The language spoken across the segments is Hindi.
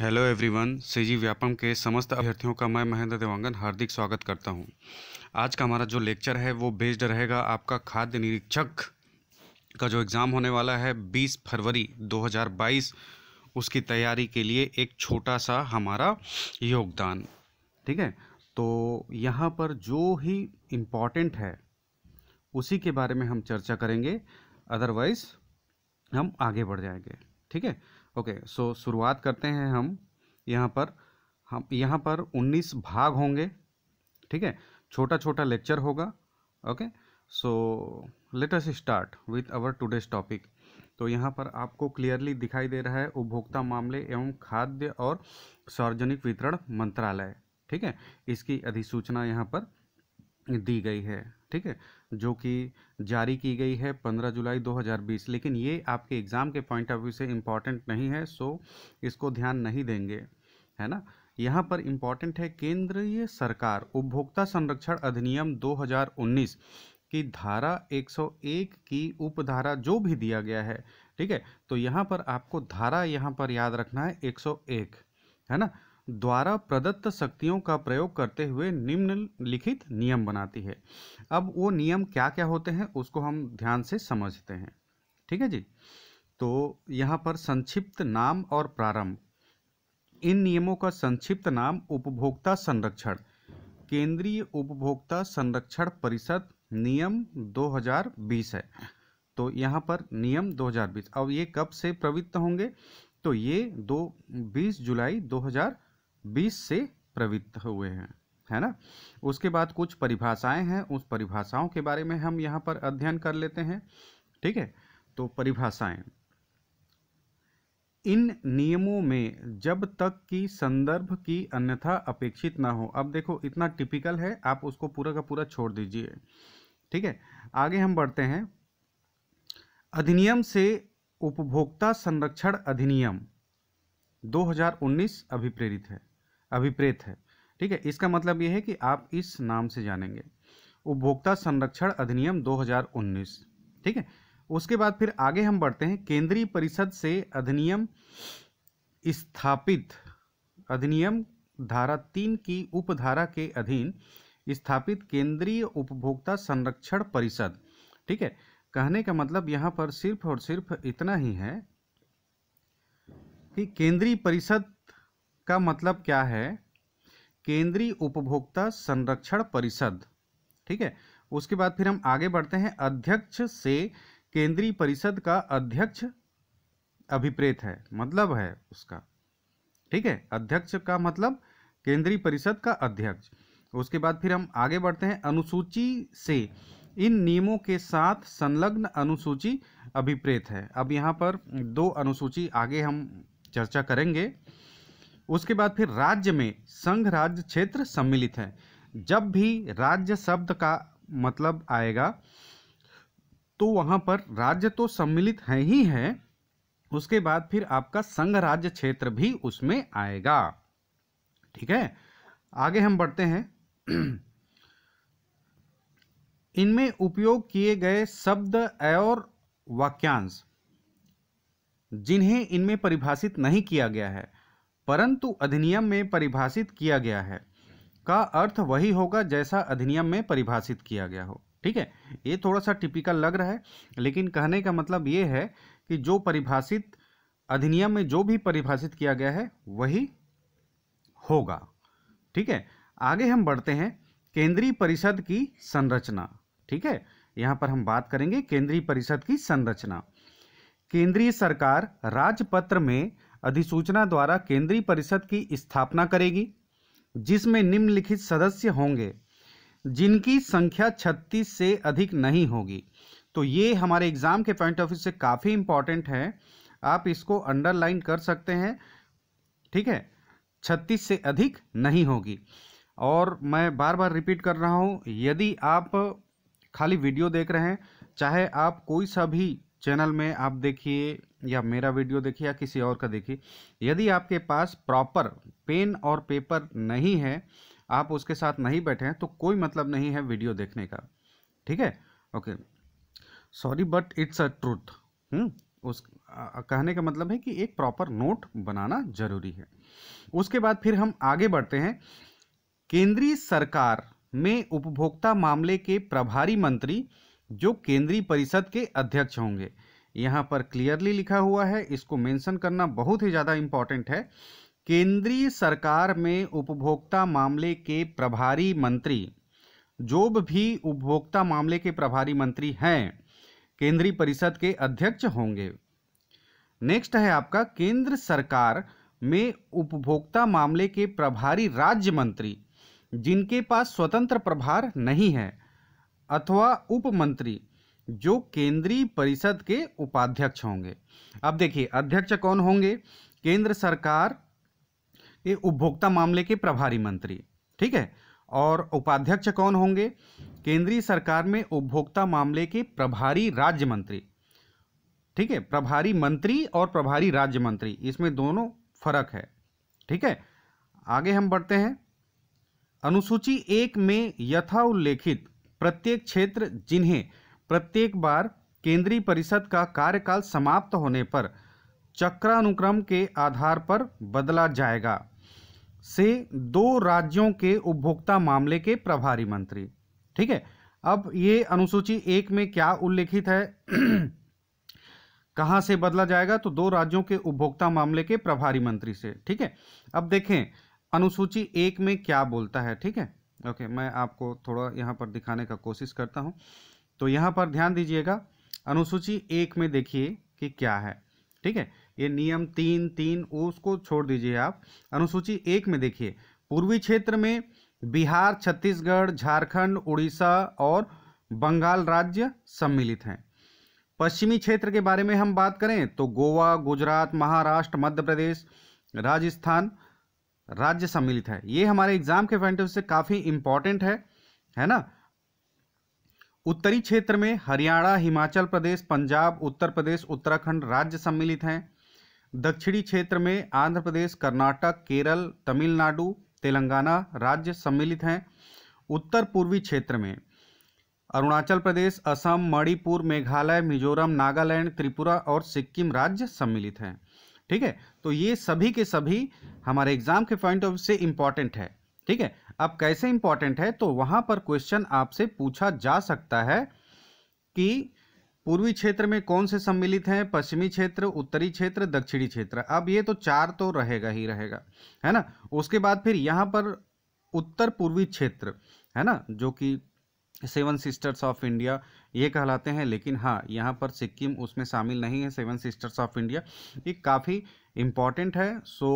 हेलो एवरीवन सीजी व्यापम के समस्त अभ्यर्थियों का मैं महेंद्र देवांगन हार्दिक स्वागत करता हूं। आज का हमारा जो लेक्चर है वो बेस्ड रहेगा आपका खाद्य निरीक्षक का जो एग्ज़ाम होने वाला है 20 फरवरी 2022 उसकी तैयारी के लिए एक छोटा सा हमारा योगदान ठीक है तो यहाँ पर जो ही इम्पॉर्टेंट है उसी के बारे में हम चर्चा करेंगे अदरवाइज़ हम आगे बढ़ जाएंगे ठीक है ओके सो शुरुआत करते हैं हम यहाँ पर हम यहाँ पर 19 भाग होंगे ठीक है छोटा छोटा लेक्चर होगा okay so let us start with our today's topic तो यहाँ पर आपको क्लियरली दिखाई दे रहा है उपभोक्ता मामले एवं खाद्य और सार्वजनिक वितरण मंत्रालय ठीक है इसकी अधिसूचना यहाँ पर दी गई है ठीक है जो कि जारी की गई है 15 जुलाई 2020 लेकिन ये आपके एग्ज़ाम के पॉइंट ऑफ व्यू से इम्पॉर्टेंट नहीं है सो इसको ध्यान नहीं देंगे है ना यहाँ पर इम्पॉर्टेंट है केंद्रीय सरकार उपभोक्ता संरक्षण अधिनियम 2019 की धारा 101 की उपधारा जो भी दिया गया है ठीक है तो यहाँ पर आपको धारा यहाँ पर याद रखना है 101 है ना द्वारा प्रदत्त शक्तियों का प्रयोग करते हुए निम्नलिखित नियम बनाती है अब वो नियम क्या क्या होते हैं उसको हम ध्यान से समझते हैं ठीक है जी तो यहाँ पर संक्षिप्त नाम और प्रारंभ इन नियमों का संक्षिप्त नाम उपभोक्ता संरक्षण केंद्रीय उपभोक्ता संरक्षण परिषद नियम 2020 है तो यहाँ पर नियम 2020 अब ये कब से प्रवृत्त होंगे तो ये दो बीस जुलाई बीस से प्रवृत्त हुए हैं है ना उसके बाद कुछ परिभाषाएं हैं उस परिभाषाओं के बारे में हम यहाँ पर अध्ययन कर लेते हैं ठीक है तो परिभाषाएं इन नियमों में जब तक कि संदर्भ की अन्यथा अपेक्षित ना हो अब देखो इतना टिपिकल है आप उसको पूरा का पूरा छोड़ दीजिए ठीक है आगे हम बढ़ते हैं अधिनियम से उपभोक्ता संरक्षण अधिनियम 2019 अभिप्रेरित है अभिप्रेत है ठीक है इसका मतलब यह है कि आप इस नाम से जानेंगे उपभोक्ता संरक्षण अधिनियम 2019 ठीक है उसके बाद फिर आगे हम बढ़ते हैं केंद्रीय परिषद से अधिनियम स्थापित अधिनियम धारा तीन की उपधारा के अधीन स्थापित केंद्रीय उपभोक्ता संरक्षण परिषद ठीक है कहने का मतलब यहाँ पर सिर्फ और सिर्फ इतना ही है कि केंद्रीय परिषद इसका मतलब क्या है केंद्रीय उपभोक्ता संरक्षण परिषद ठीक है उसके बाद फिर हम आगे बढ़ते हैं अध्यक्ष से केंद्रीय परिषद का अध्यक्ष अभिप्रेत है मतलब है उसका ठीक है अध्यक्ष का मतलब केंद्रीय परिषद का अध्यक्ष उसके बाद फिर हम आगे बढ़ते हैं अनुसूची से इन नियमों के साथ संलग्न अनुसूची अभिप्रेत है अब यहाँ पर दो अनुसूची आगे हम चर्चा करेंगे उसके बाद फिर राज्य में संघ राज्य क्षेत्र सम्मिलित हैं जब भी राज्य शब्द का मतलब आएगा तो वहाँ पर राज्य तो सम्मिलित हैं ही है उसके बाद फिर आपका संघ राज्य क्षेत्र भी उसमें आएगा ठीक है आगे हम बढ़ते हैं इनमें उपयोग किए गए शब्द और वाक्यांश जिन्हें इनमें परिभाषित नहीं किया गया है परंतु अधिनियम में परिभाषित किया गया है का अर्थ वही होगा जैसा अधिनियम में परिभाषित किया गया हो ठीक है ये थोड़ा सा टिपिकल लग रहा है लेकिन कहने का मतलब ये है कि जो परिभाषित अधिनियम में जो भी परिभाषित किया गया है वही होगा ठीक है आगे हम बढ़ते हैं केंद्रीय परिषद की संरचना ठीक है यहाँ पर हम बात करेंगे केंद्रीय परिषद की संरचना केंद्रीय सरकार राजपत्र में अधिसूचना द्वारा केंद्रीय परिषद की स्थापना करेगी जिसमें निम्नलिखित सदस्य होंगे जिनकी संख्या छत्तीस से अधिक नहीं होगी तो ये हमारे एग्ज़ाम के पॉइंट ऑफ व्यू से काफ़ी इम्पॉर्टेंट है आप इसको अंडरलाइन कर सकते हैं ठीक है छत्तीस से अधिक नहीं होगी और मैं बार बार रिपीट कर रहा हूँ यदि आप खाली वीडियो देख रहे हैं चाहे आप कोई सा भी चैनल में आप देखिए या मेरा वीडियो देखिए या किसी और का देखिए यदि आपके पास प्रॉपर पेन और पेपर नहीं है आप उसके साथ नहीं बैठे हैं तो कोई मतलब नहीं है वीडियो देखने का ठीक है okay sorry but it's a truth उस आ, कहने का मतलब है कि एक प्रॉपर नोट बनाना जरूरी है उसके बाद फिर हम आगे बढ़ते हैं केंद्रीय सरकार में उपभोक्ता मामले के प्रभारी मंत्री जो केंद्रीय परिषद के अध्यक्ष होंगे यहाँ पर क्लियरली लिखा हुआ है इसको मेंशन करना बहुत ही ज़्यादा इम्पॉर्टेंट है केंद्रीय सरकार में उपभोक्ता मामले के प्रभारी मंत्री जो भी उपभोक्ता मामले के प्रभारी मंत्री हैं केंद्रीय परिषद के अध्यक्ष होंगे नेक्स्ट है आपका केंद्र सरकार में उपभोक्ता मामले के प्रभारी राज्य मंत्री जिनके पास स्वतंत्र प्रभार नहीं है अथवा उपमंत्री जो केंद्रीय परिषद के उपाध्यक्ष होंगे अब देखिए अध्यक्ष कौन होंगे केंद्र सरकार के उपभोक्ता मामले के प्रभारी मंत्री ठीक है और उपाध्यक्ष कौन होंगे केंद्रीय सरकार में उपभोक्ता मामले के प्रभारी राज्य मंत्री ठीक है प्रभारी मंत्री और प्रभारी राज्य मंत्री इसमें दोनों फर्क है ठीक है आगे हम बढ़ते हैं अनुसूची एक में यथा उल्लेखित प्रत्येक क्षेत्र जिन्हें प्रत्येक बार केंद्रीय परिषद का कार्यकाल समाप्त होने पर चक्रानुक्रम के आधार पर बदला जाएगा से दो राज्यों के उपभोक्ता मामले के प्रभारी मंत्री ठीक है अब ये अनुसूची एक में क्या उल्लेखित है कहाँ से बदला जाएगा तो दो राज्यों के उपभोक्ता मामले के प्रभारी मंत्री से ठीक है अब देखें अनुसूची एक में क्या बोलता है ठीक है ओके okay, मैं आपको थोड़ा यहाँ पर दिखाने का कोशिश करता हूँ तो यहाँ पर ध्यान दीजिएगा अनुसूची एक में देखिए कि क्या है ठीक है ये नियम तीन तीन उसको छोड़ दीजिए आप अनुसूची एक में देखिए पूर्वी क्षेत्र में बिहार छत्तीसगढ़ झारखंड उड़ीसा और बंगाल राज्य सम्मिलित हैं पश्चिमी क्षेत्र के बारे में हम बात करें तो गोवा गुजरात महाराष्ट्र मध्य प्रदेश राजस्थान राज्य सम्मिलित है ये हमारे एग्जाम के पॉइंट ऑफ से काफ़ी इंपॉर्टेंट है है ना उत्तरी क्षेत्र में हरियाणा हिमाचल प्रदेश पंजाब उत्तर प्रदेश उत्तराखंड राज्य सम्मिलित हैं दक्षिणी क्षेत्र में आंध्र प्रदेश कर्नाटक केरल तमिलनाडु तेलंगाना राज्य सम्मिलित हैं उत्तर पूर्वी क्षेत्र में अरुणाचल प्रदेश असम मणिपुर मेघालय मिजोरम नागालैंड त्रिपुरा और सिक्किम राज्य सम्मिलित हैं ठीक है तो ये सभी के सभी हमारे एग्जाम के पॉइंट ऑफ से इम्पॉर्टेंट है ठीक है अब कैसे इंपॉर्टेंट है तो वहाँ पर क्वेश्चन आपसे पूछा जा सकता है कि पूर्वी क्षेत्र में कौन से सम्मिलित हैं पश्चिमी क्षेत्र उत्तरी क्षेत्र दक्षिणी क्षेत्र अब ये तो चार तो रहेगा ही रहेगा है ना उसके बाद फिर यहाँ पर उत्तर पूर्वी क्षेत्र है ना जो कि सेवन सिस्टर्स ऑफ इंडिया ये कहलाते हैं लेकिन हाँ यहाँ पर सिक्किम उसमें शामिल नहीं है सेवन सिस्टर्स ऑफ इंडिया ये काफ़ी इम्पॉर्टेंट है सो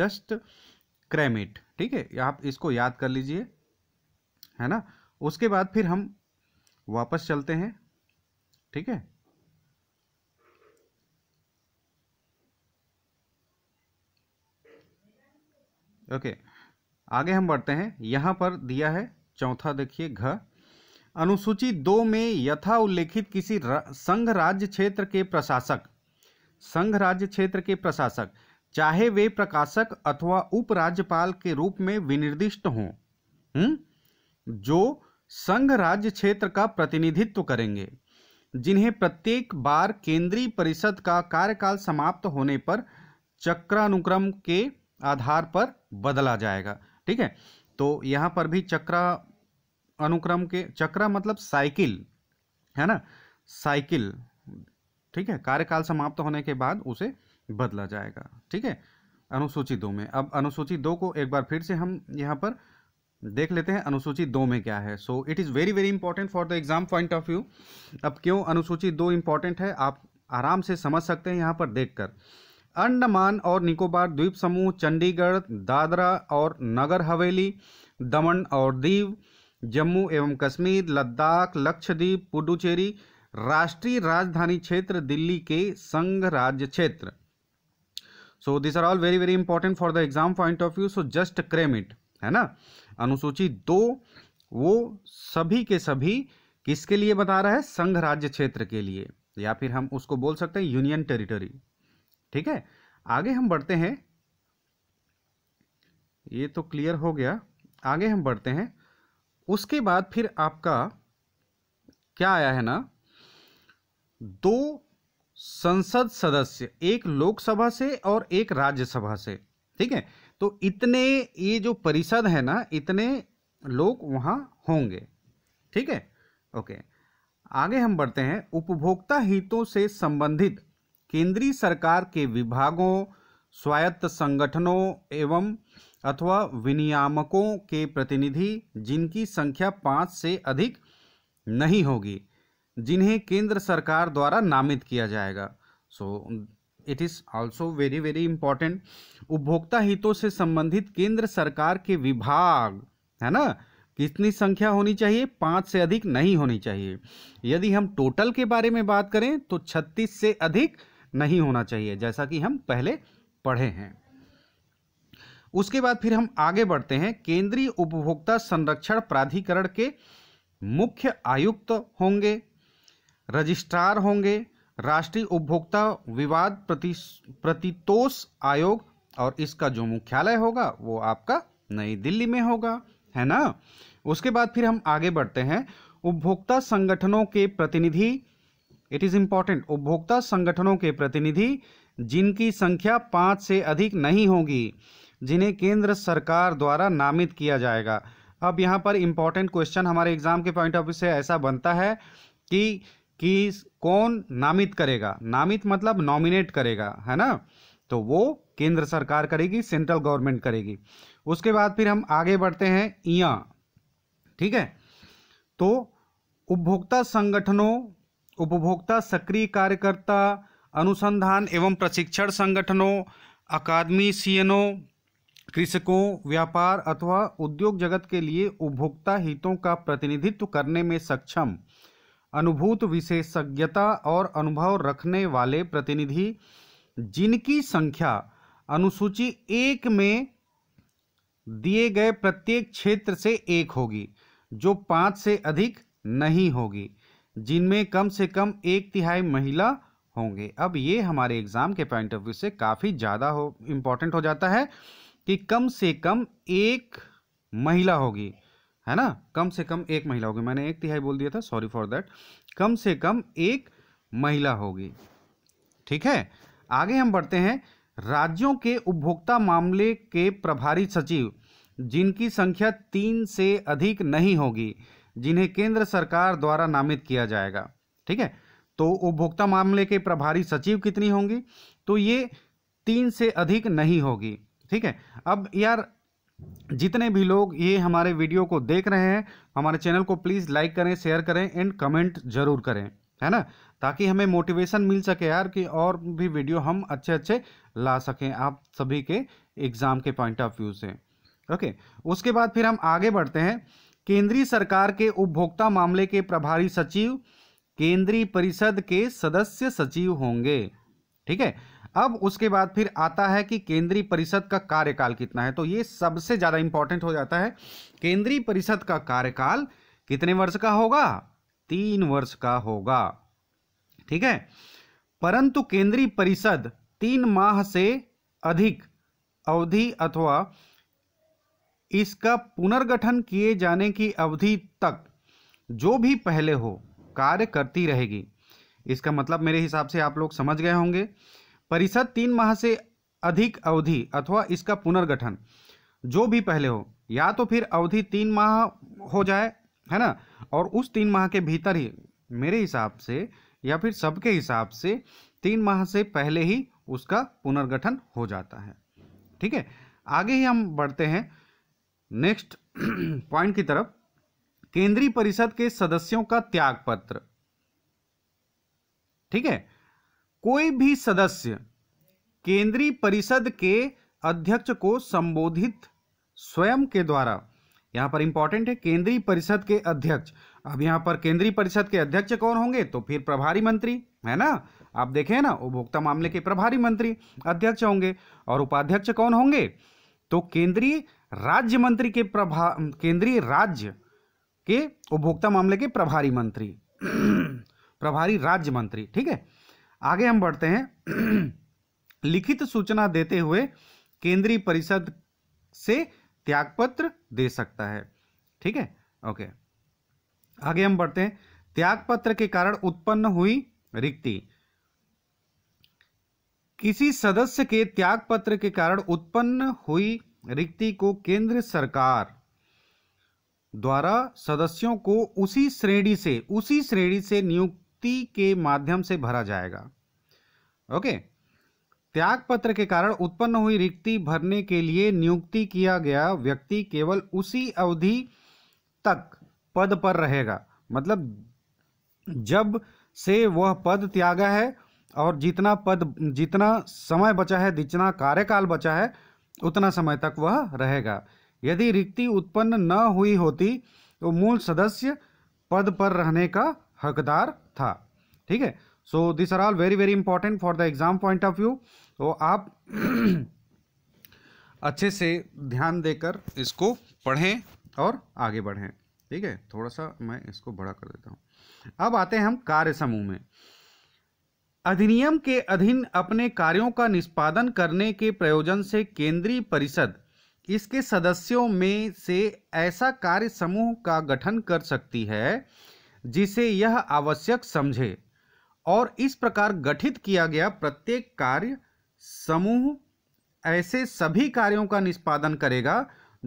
जस्ट क्रेमिट ठीक है आप इसको याद कर लीजिए है ना उसके बाद फिर हम वापस चलते हैं ठीक है ओके आगे हम बढ़ते हैं यहाँ पर दिया है चौथा देखिए घ अनुसूची दो में यथा उल्लेखित किसी रा, संघ राज्य क्षेत्र के प्रशासक संघ राज्य क्षेत्र के प्रशासक चाहे वे प्रकाशक अथवा उपराज्यपाल के रूप में विनिर्दिष्ट हों हम्म, जो संघ राज्य क्षेत्र का प्रतिनिधित्व करेंगे जिन्हें प्रत्येक बार केंद्रीय परिषद का कार्यकाल समाप्त होने पर चक्रानुक्रम के आधार पर बदला जाएगा ठीक है तो यहाँ पर भी चक्रा अनुक्रम के चक्र मतलब साइकिल है ना साइकिल ठीक है कार्यकाल समाप्त होने के बाद उसे बदला जाएगा ठीक है अनुसूची दो में अब अनुसूची दो को एक बार फिर से हम यहाँ पर देख लेते हैं अनुसूची दो में क्या है so it is very very important for the exam point of view अब क्यों अनुसूची दो इंपॉर्टेंट है आप आराम से समझ सकते हैं यहाँ पर देखकर अंडमान और निकोबार द्वीप समूह चंडीगढ़ दादरा और नगर हवेली दमन और दीव जम्मू एवं कश्मीर लद्दाख लक्षद्वीप पुडुचेरी राष्ट्रीय राजधानी क्षेत्र दिल्ली के संघ राज्य क्षेत्र so this are all very very important for the exam point of view so just cram it है ना अनुसूची दो वो सभी के सभी किसके लिए बता रहा है संघ राज्य क्षेत्र के लिए या फिर हम उसको बोल सकते हैं यूनियन टेरिटरी ठीक है आगे हम बढ़ते हैं ये तो क्लियर हो गया आगे हम बढ़ते हैं उसके बाद फिर आपका क्या आया है ना दो संसद सदस्य एक लोकसभा से और एक राज्यसभा से ठीक है तो इतने ये जो परिषद है ना इतने लोग वहां होंगे ठीक है ओके आगे हम बढ़ते हैं उपभोक्ता हितों से संबंधित केंद्रीय सरकार के विभागों स्वायत्त संगठनों एवं अथवा विनियामकों के प्रतिनिधि जिनकी संख्या पाँच से अधिक नहीं होगी जिन्हें केंद्र सरकार द्वारा नामित किया जाएगा so it is also very very important उपभोक्ता हितों से संबंधित केंद्र सरकार के विभाग है ना कितनी संख्या होनी चाहिए पाँच से अधिक नहीं होनी चाहिए यदि हम टोटल के बारे में बात करें तो छत्तीस से अधिक नहीं होना चाहिए जैसा कि हम पहले पढ़े हैं उसके बाद फिर हम आगे बढ़ते हैं केंद्रीय उपभोक्ता संरक्षण प्राधिकरण के मुख्य आयुक्त होंगे रजिस्ट्रार होंगे राष्ट्रीय उपभोक्ता विवाद प्रति प्रतितोष आयोग और इसका जो मुख्यालय होगा वो आपका नई दिल्ली में होगा है ना उसके बाद फिर हम आगे बढ़ते हैं उपभोक्ता संगठनों के प्रतिनिधि इट इज़ इम्पॉर्टेंट उपभोक्ता संगठनों के प्रतिनिधि जिनकी संख्या पाँच से अधिक नहीं होगी जिन्हें केंद्र सरकार द्वारा नामित किया जाएगा अब यहाँ पर इम्पॉर्टेंट क्वेश्चन हमारे एग्ज़ाम के पॉइंट ऑफ व्यू से ऐसा बनता है कि कि कौन नामित करेगा नामित मतलब नॉमिनेट करेगा है ना तो वो केंद्र सरकार करेगी सेंट्रल गवर्नमेंट करेगी उसके बाद फिर हम आगे बढ़ते हैं इया ठीक है तो उपभोक्ता संगठनों उपभोक्ता सक्रिय कार्यकर्ता अनुसंधान एवं प्रशिक्षण संगठनों अकादमी सीएनओ कृषकों व्यापार अथवा उद्योग जगत के लिए उपभोक्ता हितों का प्रतिनिधित्व करने में सक्षम अनुभूत विशेषज्ञता और अनुभव रखने वाले प्रतिनिधि जिनकी संख्या अनुसूची एक में दिए गए प्रत्येक क्षेत्र से एक होगी जो पाँच से अधिक नहीं होगी जिनमें कम से कम एक तिहाई महिला होंगे अब ये हमारे एग्ज़ाम के पॉइंट ऑफ व्यू से काफ़ी ज़्यादा हो इम्पॉर्टेंट हो जाता है कि कम से कम एक महिला होगी है ना कम से कम एक महिला होगी मैंने एक तिहाई बोल दिया था सॉरी फॉर दैट कम से कम एक महिला होगी ठीक है आगे हम बढ़ते हैं राज्यों के उपभोक्ता मामले के प्रभारी सचिव जिनकी संख्या तीन से अधिक नहीं होगी जिन्हें केंद्र सरकार द्वारा नामित किया जाएगा ठीक है तो उपभोक्ता मामले के प्रभारी सचिव कितनी होंगी तो ये तीन से अधिक नहीं होगी ठीक है अब यार जितने भी लोग ये हमारे वीडियो को देख रहे हैं हमारे चैनल को प्लीज़ लाइक करें शेयर करें एंड कमेंट जरूर करें है ना ताकि हमें मोटिवेशन मिल सके यार कि और भी वीडियो हम अच्छे अच्छे ला सकें आप सभी के एग्ज़ाम के पॉइंट ऑफ व्यू से ओके उसके बाद फिर हम आगे बढ़ते हैं केंद्रीय सरकार के उपभोक्ता मामले के प्रभारी सचिव केंद्रीय परिषद के सदस्य सचिव होंगे ठीक है अब उसके बाद फिर आता है कि केंद्रीय परिषद का कार्यकाल कितना है तो ये सबसे ज़्यादा इंपॉर्टेंट हो जाता है केंद्रीय परिषद का कार्यकाल कितने वर्ष का होगा तीन वर्ष का होगा ठीक है परंतु केंद्रीय परिषद तीन माह से अधिक अवधि अथवा इसका पुनर्गठन किए जाने की अवधि तक जो भी पहले हो कार्य करती रहेगी इसका मतलब मेरे हिसाब से आप लोग समझ गए होंगे परिषद तीन माह से अधिक अवधि अथवा इसका पुनर्गठन जो भी पहले हो या तो फिर अवधि तीन माह हो जाए है ना और उस तीन माह के भीतर ही मेरे हिसाब से या फिर सबके हिसाब से तीन माह से पहले ही उसका पुनर्गठन हो जाता है ठीक है आगे ही हम बढ़ते हैं नेक्स्ट पॉइंट की तरफ केंद्रीय परिषद के सदस्यों का त्याग पत्र ठीक है कोई भी सदस्य केंद्रीय परिषद के अध्यक्ष को संबोधित स्वयं के द्वारा यहाँ पर इंपॉर्टेंट है केंद्रीय परिषद के अध्यक्ष अब यहाँ पर केंद्रीय परिषद के अध्यक्ष कौन होंगे तो फिर प्रभारी मंत्री है ना आप देखें ना उपभोक्ता मामले के प्रभारी मंत्री अध्यक्ष होंगे और उपाध्यक्ष कौन होंगे तो केंद्रीय राज्य मंत्री के प्रभा केंद्रीय राज्य के उपभोक्ता मामले के प्रभारी मंत्री प्रभारी राज्य मंत्री ठीक है आगे हम बढ़ते हैं लिखित सूचना देते हुए केंद्रीय परिषद से त्यागपत्र दे सकता है ठीक है ओके आगे हम बढ़ते हैं त्यागपत्र के कारण उत्पन्न हुई रिक्ति किसी सदस्य के त्यागपत्र के कारण उत्पन्न हुई रिक्ति को केंद्र सरकार द्वारा सदस्यों को उसी श्रेणी से उसी श्रेणी से नियुक्त नियुक्ति के माध्यम से भरा जाएगा ओके त्याग पत्र के कारण उत्पन्न हुई रिक्ति भरने के लिए नियुक्ति किया गया व्यक्ति केवल उसी अवधि तक पद पर रहेगा मतलब जब से वह पद त्यागा है और जितना पद जितना समय बचा है जितना कार्यकाल बचा है उतना समय तक वह रहेगा यदि रिक्ति उत्पन्न न हुई होती तो मूल सदस्य पद पर रहने का हकदार था ठीक है so this are all very very important for the exam point of view तो आप अच्छे से ध्यान देकर इसको पढ़ें और आगे बढ़ें ठीक है थोड़ा सा मैं इसको बड़ा कर देता हूँ अब आते हैं हम कार्य समूह में अधिनियम के अधीन अपने कार्यों का निष्पादन करने के प्रयोजन से केंद्रीय परिषद इसके सदस्यों में से ऐसा कार्य समूह का गठन कर सकती है जिसे यह आवश्यक समझे और इस प्रकार गठित किया गया प्रत्येक कार्य समूह ऐसे सभी कार्यों का निष्पादन करेगा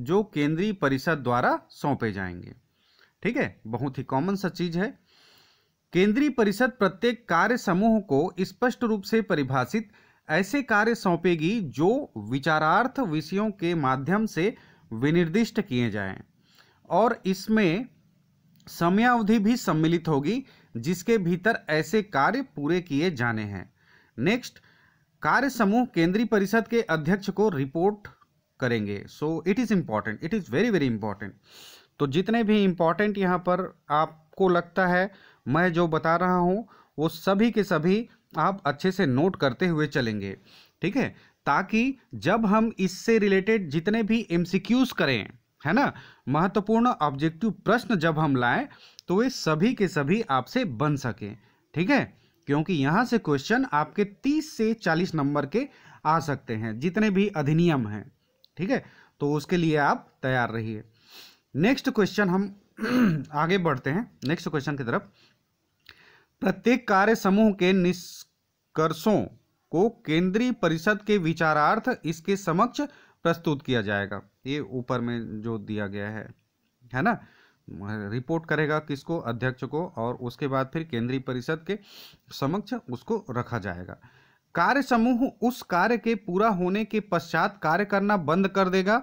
जो केंद्रीय परिषद द्वारा सौंपे जाएंगे ठीक है बहुत ही कॉमन सा चीज़ है केंद्रीय परिषद प्रत्येक कार्य समूह को स्पष्ट रूप से परिभाषित ऐसे कार्य सौंपेगी जो विचारार्थ विषयों के माध्यम से विनिर्दिष्ट किए जाएं और इसमें समयावधि भी सम्मिलित होगी जिसके भीतर ऐसे कार्य पूरे किए जाने हैं नेक्स्ट कार्य समूह केंद्रीय परिषद के अध्यक्ष को रिपोर्ट करेंगे so it is important it is very very important तो जितने भी इम्पॉर्टेंट यहाँ पर आपको लगता है मैं जो बता रहा हूँ वो सभी के सभी आप अच्छे से नोट करते हुए चलेंगे ठीक है ताकि जब हम इससे रिलेटेड जितने भी एम करें है ना महत्वपूर्ण ऑब्जेक्टिव प्रश्न जब हम लाएं तो वे सभी के सभी आपसे बन सके ठीक है क्योंकि यहां से क्वेश्चन आपके 30 से 40 नंबर के आ सकते हैं जितने भी अधिनियम हैं ठीक है तो उसके लिए आप तैयार रहिए नेक्स्ट क्वेश्चन हम आगे बढ़ते हैं नेक्स्ट क्वेश्चन की तरफ प्रत्येक कार्य समूह के निष्कर्षों को केंद्रीय परिषद के विचारार्थ इसके समक्ष प्रस्तुत किया जाएगा ये ऊपर में जो दिया गया है है ना रिपोर्ट करेगा किसको अध्यक्ष को और उसके बाद फिर केंद्रीय परिषद के समक्ष उसको रखा जाएगा कार्य समूह उस कार्य के पूरा होने के पश्चात कार्य करना बंद कर देगा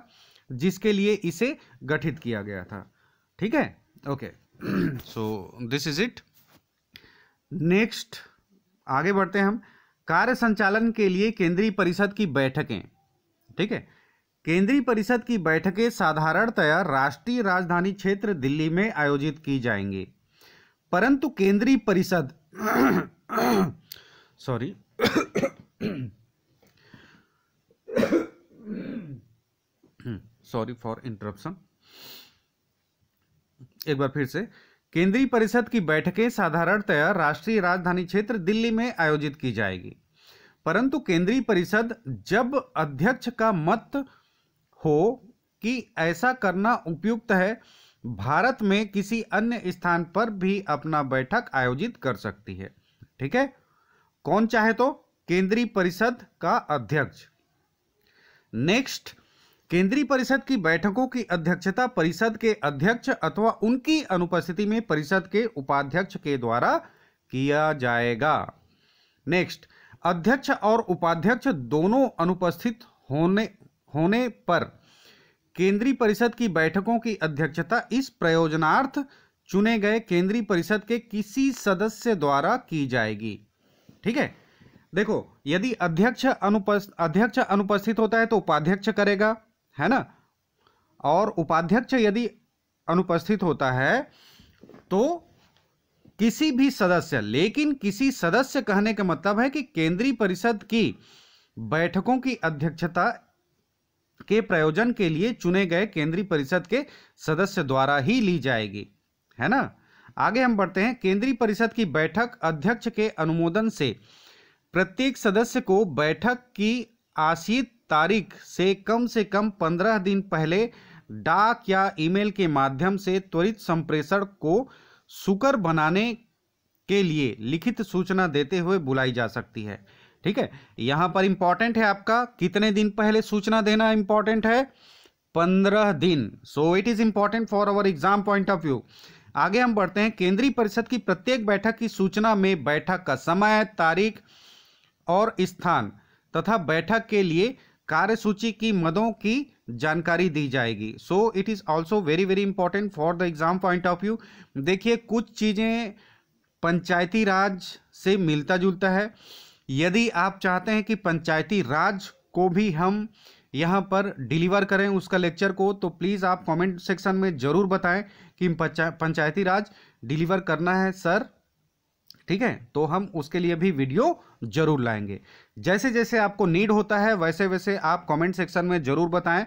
जिसके लिए इसे गठित किया गया था ठीक है okay so this is it next आगे बढ़ते हैं हम कार्य संचालन के लिए केंद्रीय परिषद की बैठकें ठीक है केंद्रीय परिषद की बैठकें साधारणतया राष्ट्रीय राजधानी क्षेत्र दिल्ली में आयोजित की जाएंगी परंतु केंद्रीय परिषद सॉरी सॉरी फॉर इंटरप्शन एक बार फिर से केंद्रीय परिषद की बैठकें साधारणतया राष्ट्रीय राजधानी क्षेत्र दिल्ली में आयोजित की जाएगी परंतु केंद्रीय परिषद जब अध्यक्ष का मत हो कि ऐसा करना उपयुक्त है भारत में किसी अन्य स्थान पर भी अपना बैठक आयोजित कर सकती है ठीक है कौन चाहे तो केंद्रीय परिषद का अध्यक्ष नेक्स्ट केंद्रीय परिषद की बैठकों की अध्यक्षता परिषद के अध्यक्ष अथवा उनकी अनुपस्थिति में परिषद के उपाध्यक्ष के द्वारा किया जाएगा नेक्स्ट अध्यक्ष और उपाध्यक्ष दोनों अनुपस्थित होने होने पर केंद्रीय परिषद की बैठकों की अध्यक्षता इस प्रयोजनार्थ चुने गए केंद्रीय परिषद के किसी सदस्य द्वारा की जाएगी ठीक है देखो यदि अध्यक्ष अनुपस्थ अध्यक्ष अनुपस्थित होता है तो उपाध्यक्ष करेगा है ना और उपाध्यक्ष यदि अनुपस्थित होता है तो किसी भी सदस्य लेकिन किसी सदस्य कहने का मतलब है कि केंद्रीय परिषद की बैठकों की अध्यक्षता के प्रयोजन के लिए चुने गए केंद्रीय परिषद के सदस्य द्वारा ही ली जाएगी है ना आगे हम बढ़ते हैं केंद्रीय परिषद की बैठक अध्यक्ष के अनुमोदन से प्रत्येक सदस्य को बैठक की आशीत तारीख से कम से कम पंद्रह दिन पहले डाक या ईमेल के माध्यम से त्वरित संप्रेषण को सुकर बनाने के लिए लिखित सूचना देते हुए बुलाई जा सकती है ठीक है यहाँ पर इंपॉर्टेंट है आपका कितने दिन पहले सूचना देना इंपॉर्टेंट है पंद्रह दिन so it is important for our exam point of view आगे हम बढ़ते हैं केंद्रीय परिषद की प्रत्येक बैठक की सूचना में बैठक का समय तारीख और स्थान तथा बैठक के लिए कार्यसूची की मदों की जानकारी दी जाएगी so it is also very very important for the exam point of view देखिए कुछ चीज़ें पंचायती राज से मिलता जुलता है यदि आप चाहते हैं कि पंचायती राज को भी हम यहाँ पर डिलीवर करें उसका लेक्चर को तो प्लीज़ आप कमेंट सेक्शन में ज़रूर बताएं कि पंचायती राज डिलीवर करना है सर ठीक है तो हम उसके लिए भी वीडियो जरूर लाएंगे जैसे जैसे आपको नीड होता है वैसे वैसे आप कमेंट सेक्शन में ज़रूर बताएं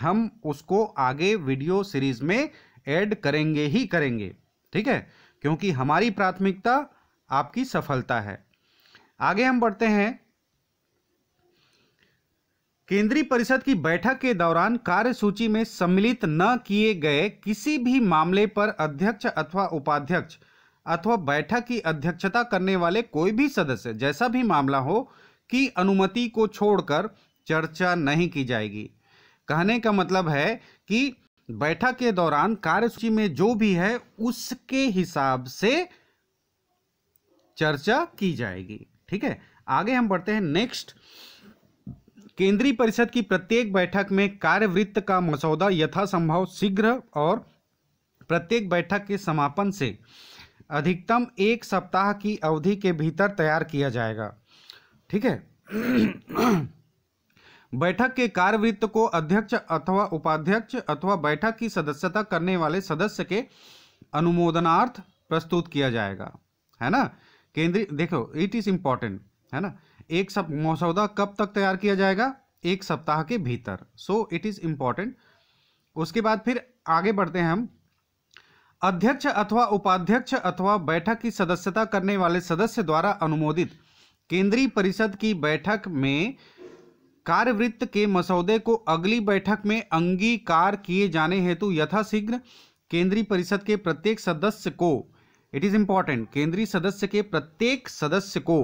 हम उसको आगे वीडियो सीरीज में ऐड करेंगे ही करेंगे ठीक है क्योंकि हमारी प्राथमिकता आपकी सफलता है आगे हम बढ़ते हैं केंद्रीय परिषद की बैठक के दौरान कार्यसूची में सम्मिलित न किए गए किसी भी मामले पर अध्यक्ष अथवा उपाध्यक्ष अथवा बैठक की अध्यक्षता करने वाले कोई भी सदस्य जैसा भी मामला हो की अनुमति को छोड़कर चर्चा नहीं की जाएगी कहने का मतलब है कि बैठक के दौरान कार्यसूची में जो भी है उसके हिसाब से चर्चा की जाएगी ठीक है आगे हम बढ़ते हैं नेक्स्ट केंद्रीय परिषद की प्रत्येक बैठक में कार्यवृत्त का मसौदा यथासंभव शीघ्र और प्रत्येक बैठक के समापन से अधिकतम एक सप्ताह की अवधि के भीतर तैयार किया जाएगा ठीक है बैठक के कार्यवृत्त को अध्यक्ष अथवा उपाध्यक्ष अथवा बैठक की सदस्यता करने वाले सदस्य के अनुमोदनार्थ प्रस्तुत किया जाएगा है ना केंद्रीय देखो इट इज़ इंपॉर्टेंट है ना एक सब मसौदा कब तक तैयार किया जाएगा एक सप्ताह के भीतर सो इट इज़ इंपॉर्टेंट उसके बाद फिर आगे बढ़ते हैं हम अध्यक्ष अथवा उपाध्यक्ष अथवा बैठक की सदस्यता करने वाले सदस्य द्वारा अनुमोदित केंद्रीय परिषद की बैठक में कार्यवृत्त के मसौदे को अगली बैठक में अंगीकार किए जाने हेतु यथाशीघ्र केंद्रीय परिषद के प्रत्येक सदस्य को इट इज़ इम्पॉर्टेंट केंद्रीय सदस्य के प्रत्येक सदस्य को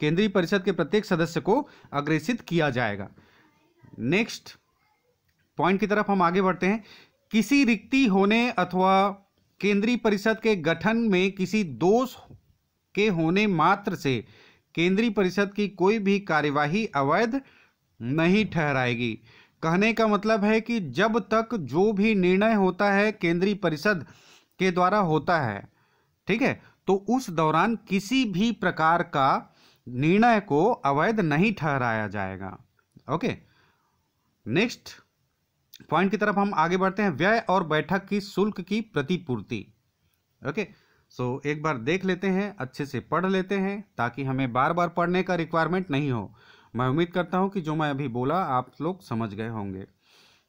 केंद्रीय परिषद के प्रत्येक सदस्य को अग्रेसित किया जाएगा नेक्स्ट पॉइंट की तरफ हम आगे बढ़ते हैं किसी रिक्ति होने अथवा केंद्रीय परिषद के गठन में किसी दोष के होने मात्र से केंद्रीय परिषद की कोई भी कार्यवाही अवैध नहीं ठहराएगी कहने का मतलब है कि जब तक जो भी निर्णय होता है केंद्रीय परिषद के द्वारा होता है ठीक है तो उस दौरान किसी भी प्रकार का निर्णय को अवैध नहीं ठहराया जाएगा ओके नेक्स्ट पॉइंट की तरफ हम आगे बढ़ते हैं व्यय और बैठक की शुल्क की प्रतिपूर्ति ओके सो एक बार देख लेते हैं अच्छे से पढ़ लेते हैं ताकि हमें बार बार पढ़ने का रिक्वायरमेंट नहीं हो मैं उम्मीद करता हूं कि जो मैं अभी बोला आप लोग समझ गए होंगे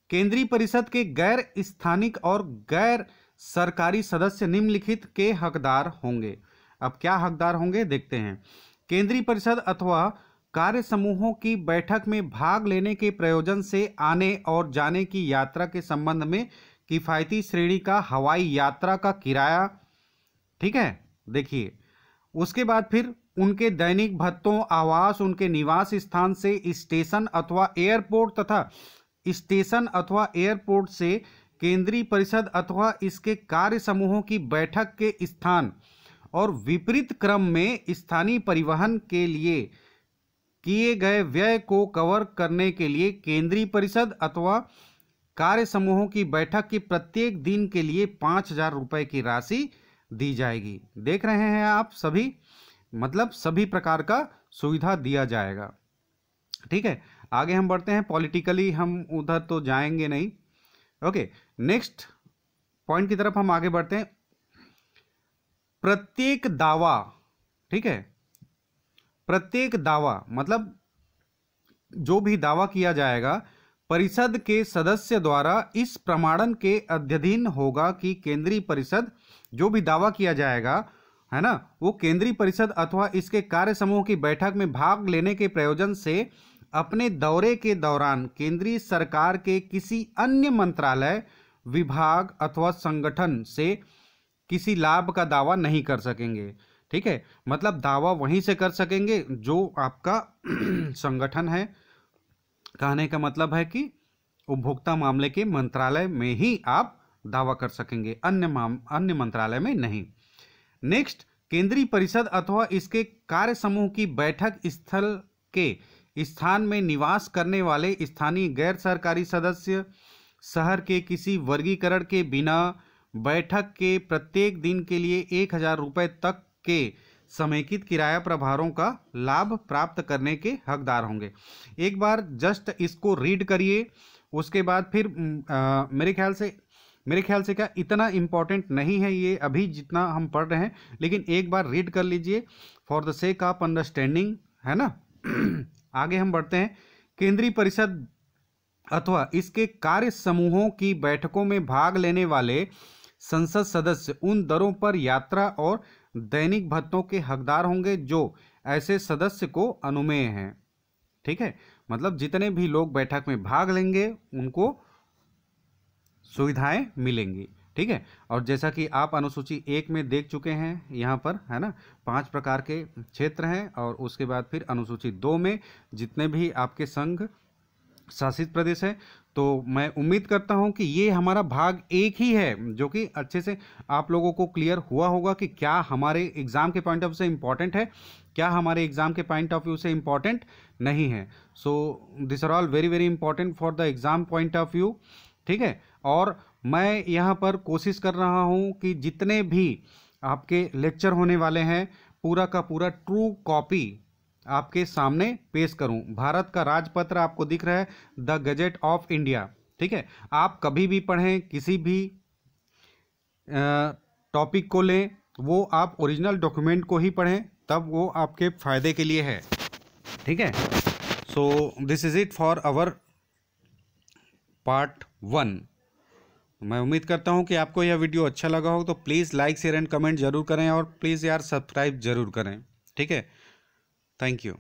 केंद्रीय परिषद के गैर स्थानिक और गैर सरकारी सदस्य निम्नलिखित के हकदार होंगे अब क्या हकदार होंगे देखते हैं केंद्रीय परिषद अथवा कार्य समूहों की बैठक में भाग लेने के प्रयोजन से आने और जाने की यात्रा के संबंध में किफ़ायती श्रेणी का हवाई यात्रा का किराया ठीक है देखिए उसके बाद फिर उनके दैनिक भत्तों आवास उनके निवास स्थान से स्टेशन अथवा एयरपोर्ट तथा स्टेशन अथवा एयरपोर्ट से केंद्रीय परिषद अथवा इसके कार्य समूहों की बैठक के स्थान और विपरीत क्रम में स्थानीय परिवहन के लिए किए गए व्यय को कवर करने के लिए केंद्रीय परिषद अथवा कार्य समूहों की बैठक की प्रत्येक दिन के लिए पाँच हजार रुपये की राशि दी जाएगी देख रहे हैं आप सभी मतलब सभी प्रकार का सुविधा दिया जाएगा ठीक है आगे हम बढ़ते हैं पॉलिटिकली हम उधर तो जाएंगे नहीं ओके नेक्स्ट पॉइंट की तरफ हम आगे बढ़ते हैं प्रत्येक दावा ठीक है प्रत्येक दावा मतलब जो भी दावा किया जाएगा परिषद के सदस्य द्वारा इस प्रमाणन के अध्यधीन होगा कि केंद्रीय परिषद जो भी दावा किया जाएगा है ना वो केंद्रीय परिषद अथवा इसके कार्य समूह की बैठक में भाग लेने के प्रयोजन से अपने दौरे के दौरान केंद्रीय सरकार के किसी अन्य मंत्रालय विभाग अथवा संगठन से किसी लाभ का दावा नहीं कर सकेंगे ठीक है मतलब दावा वहीं से कर सकेंगे जो आपका संगठन है कहने का मतलब है कि उपभोक्ता मामले के मंत्रालय में ही आप दावा कर सकेंगे अन्य माम अन्य मंत्रालय में नहीं नेक्स्ट केंद्रीय परिषद अथवा इसके कार्य समूह की बैठक स्थल के स्थान में निवास करने वाले स्थानीय गैर सरकारी सदस्य शहर के किसी वर्गीकरण के बिना बैठक के प्रत्येक दिन के लिए एक हज़ार रुपये तक के समेकित किराया प्रभारों का लाभ प्राप्त करने के हकदार होंगे एक बार जस्ट इसको रीड करिए उसके बाद फिर आ, मेरे ख्याल से मेरे ख्याल से क्या इतना इम्पॉर्टेंट नहीं है ये अभी जितना हम पढ़ रहे हैं लेकिन एक बार रीड कर लीजिए for the sake of understanding है ना आगे हम बढ़ते हैं केंद्रीय परिषद अथवा इसके कार्य समूहों की बैठकों में भाग लेने वाले संसद सदस्य उन दरों पर यात्रा और दैनिक भत्तों के हकदार होंगे जो ऐसे सदस्य को अनुमेय हैं ठीक है मतलब जितने भी लोग बैठक में भाग लेंगे उनको सुविधाएं मिलेंगी ठीक है और जैसा कि आप अनुसूची एक में देख चुके हैं यहाँ पर है ना पांच प्रकार के क्षेत्र हैं और उसके बाद फिर अनुसूची दो में जितने भी आपके संघ शासित प्रदेश है तो मैं उम्मीद करता हूं कि ये हमारा भाग एक ही है जो कि अच्छे से आप लोगों को क्लियर हुआ होगा कि क्या हमारे एग्ज़ाम के पॉइंट ऑफ व्यू से इम्पॉर्टेंट है क्या हमारे एग्ज़ाम के पॉइंट ऑफ व्यू से इम्पॉर्टेंट नहीं है so this are all very very important for the exam point of view ठीक है और मैं यहाँ पर कोशिश कर रहा हूँ कि जितने भी आपके लेक्चर होने वाले हैं पूरा का पूरा ट्रू कॉपी आपके सामने पेश करूं भारत का राजपत्र आपको दिख रहा है द गजेट ऑफ इंडिया ठीक है आप कभी भी पढ़ें किसी भी टॉपिक को लें वो आप ओरिजिनल डॉक्यूमेंट को ही पढ़ें तब वो आपके फ़ायदे के लिए है ठीक है so this is it for our part one मैं उम्मीद करता हूँ कि आपको यह वीडियो अच्छा लगा हो तो please like share and comment जरूर करें और प्लीज़ यार सब्सक्राइब जरूर करें ठीक है Thank you.